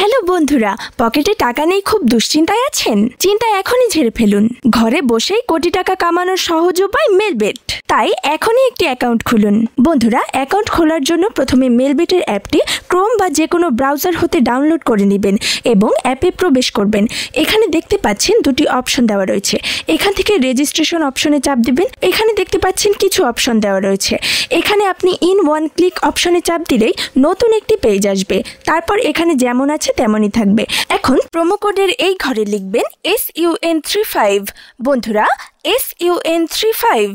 hello বন্ধুরা পকেটে টাকা নেই খুব দুশ্চিন্তায় আছেন চিন্তা এখনই ঝেড়ে ফেলুন ঘরে বসেই কোটি টাকা কামানোর সহজ উপায় মেলবেট তাই এখনই একটি অ্যাকাউন্ট খুলুন বন্ধুরা অ্যাকাউন্ট খোলার জন্য প্রথমে মেলবেটের অ্যাপটি ক্রোম বা যে কোনো ব্রাউজার হতে ডাউনলোড করে নেবেন এবং অ্যাপে প্রবেশ করবেন এখানে দেখতে পাচ্ছেন দুটি অপশন দেওয়া রয়েছে এখান থেকে রেজিস্ট্রেশন অপশনে চাপ দিবেন এখানে দেখতে পাচ্ছেন কিছু অপশন দেওয়া রয়েছে এখানে আপনি ইন ওয়ান ক্লিক অপশনে চাপ দিলেই নতুন একটি পেজ আসবে তারপর এখানে যেমন আছে আছে তেমনই থাকবে এখন প্রোমো কোডের এই ঘরে লিখবেন এস ইউএন থ্রি ফাইভ বন্ধুরা এস ইউএন থ্রি ফাইভ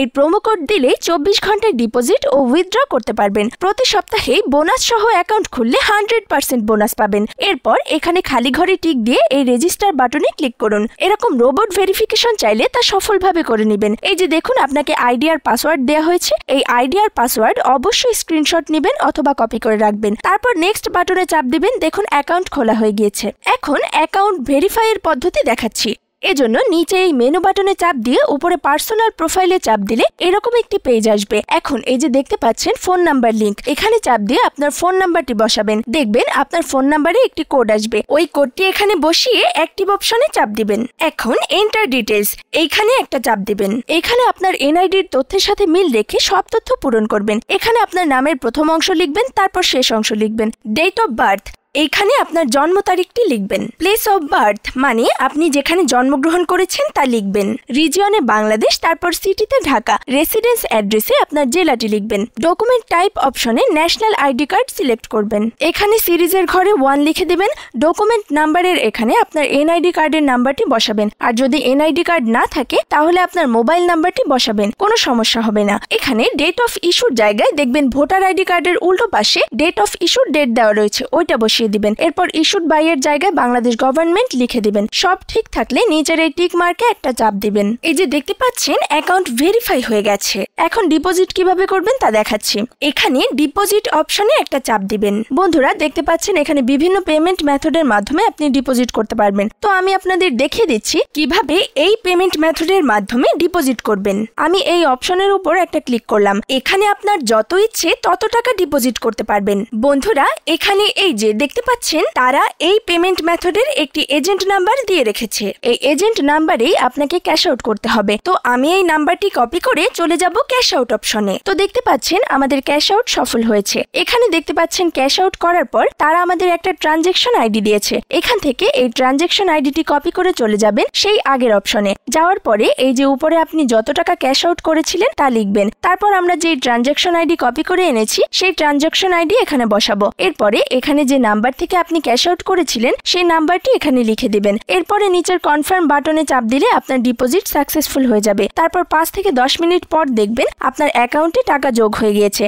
এই প্রোমো কোড দিলে চব্বিশ ঘন্টায় ডিপোজিট ও উইথড্র করতে পারবেন প্রতি সপ্তাহে বোনাস সহ অ্যাকাউন্ট খুললে হান্ড্রেড পার্সেন্ট বোনাস পাবেন এরপর এখানে খালি ঘরে টিক দিয়ে এই রেজিস্টার বাটনে ক্লিক করুন এরকম রোবট ভেরিফিকেশন চাইলে তা সফলভাবে করে নেবেন এই যে দেখুন আপনাকে আইডিয়ার পাসওয়ার্ড দেওয়া হয়েছে এই আইডিয়ার পাসওয়ার্ড অবশ্যই স্ক্রিনশট নেবেন অথবা কপি করে রাখবেন তারপর নেক্সট বাটনে চাপ দিবেন দেখুন অ্যাকাউন্ট খোলা হয়ে গিয়েছে এখন অ্যাকাউন্ট ভেরিফাইয়ের পদ্ধতি দেখাচ্ছি এজন্য নিচে এই মেনু বাটনে চাপ দিয়ে উপরে পার্সোনাল প্রোফাইলে চাপ দিলে এরকম একটি পেজ আসবে এখন এই যে দেখতে পাচ্ছেন ফোন নাম্বার লিঙ্ক এখানে চাপ দিয়ে আপনার ফোন নাম্বারটি বসাবেন দেখবেন আপনার ফোন নাম্বারে একটি কোড আসবে ওই কোডটি এখানে বসিয়ে অ্যাক্টিভ অপশনে চাপ দিবেন এখন এন্টার ডিটেলস এইখানে একটা চাপ দিবেন এখানে আপনার এনআইডির তথ্যের সাথে মিল রেখে সব তথ্য পূরণ করবেন এখানে আপনার নামের প্রথম অংশ লিখবেন তারপর শেষ অংশ লিখবেন ডেট অফ বার্থ এইখানে আপনার জন্ম তারিখটি লিখবেন প্লেস অফ বার্থ মানে আপনি যেখানে জন্মগ্রহণ করেছেন তা লিখবেন রিজিয়নে বাংলাদেশ তারপর সিটিতে ঢাকা রেসিডেন্স অ্যাড্রেসে আপনার জেলাটি লিখবেন ডকুমেন্ট টাইপ অপশনে ন্যাশনাল আইডি কার্ড সিলেক্ট করবেন এখানে সিরিজের ঘরে ওয়ান লিখে দেবেন ডকুমেন্ট নাম্বারের এখানে আপনার এনআইডি কার্ডের নাম্বারটি বসাবেন আর যদি এনআইডি কার্ড না থাকে তাহলে আপনার মোবাইল নাম্বারটি বসাবেন কোনো সমস্যা হবে না এখানে ডেট অফ ইস্যুর জায়গায় দেখবেন ভোটার আইডি কার্ডের উল্টো পাশে ডেট অফ ইস্যুর ডেট দেওয়া রয়েছে ওইটা বসে বসিয়ে দিবেন এরপর ইস্যুড বাই এর জায়গায় বাংলাদেশ গভর্নমেন্ট লিখে দিবেন সব ঠিক থাকলে নিচের এই টিক মার্কে একটা চাপ দিবেন এই যে দেখতে পাচ্ছেন অ্যাকাউন্ট ভেরিফাই হয়ে গেছে এখন ডিপোজিট কিভাবে করবেন তা দেখাচ্ছি এখানে ডিপোজিট অপশনে একটা চাপ দিবেন বন্ধুরা দেখতে পাচ্ছেন এখানে বিভিন্ন পেমেন্ট মেথডের মাধ্যমে আপনি ডিপোজিট করতে পারবেন তো আমি আপনাদের দেখিয়ে দিচ্ছি কিভাবে এই পেমেন্ট মেথডের মাধ্যমে ডিপোজিট করবেন আমি এই অপশনের উপর একটা ক্লিক করলাম এখানে আপনার যত ইচ্ছে তত টাকা ডিপোজিট করতে পারবেন বন্ধুরা এখানে এই যে দেখতে পাচ্ছেন তারা এই পেমেন্ট মেথডের একটি এজেন্ট নাম্বার দিয়ে রেখেছে এই এজেন্ট নাম্বারেই আপনাকে ক্যাশ আউট করতে হবে তো আমি এই নাম্বারটি কপি করে চলে যাব ক্যাশ আউট অপশনে তো দেখতে পাচ্ছেন আমাদের ক্যাশ আউট সফল হয়েছে এখানে দেখতে পাচ্ছেন ক্যাশ আউট করার পর তারা আমাদের একটা ট্রানজেকশন আইডি দিয়েছে এখান থেকে এই ট্রানজেকশন আইডিটি কপি করে চলে যাবেন সেই আগের অপশনে যাওয়ার পরে এই যে উপরে আপনি যত টাকা ক্যাশ আউট করেছিলেন তা লিখবেন তারপর আমরা যে ট্রানজেকশন আইডি কপি করে এনেছি সেই ট্রানজেকশন আইডি এখানে বসাবো এরপরে এখানে যে নাম্বার নাম্বার থেকে আপনি ক্যাশ আউট করেছিলেন সেই নাম্বারটি এখানে লিখে দিবেন এরপরে নিচের কনফার্ম বাটনে চাপ দিলে আপনার ডিপোজিট সাকসেসফুল হয়ে যাবে তারপর পাঁচ থেকে দশ মিনিট পর দেখবেন আপনার অ্যাকাউন্টে টাকা যোগ হয়ে গিয়েছে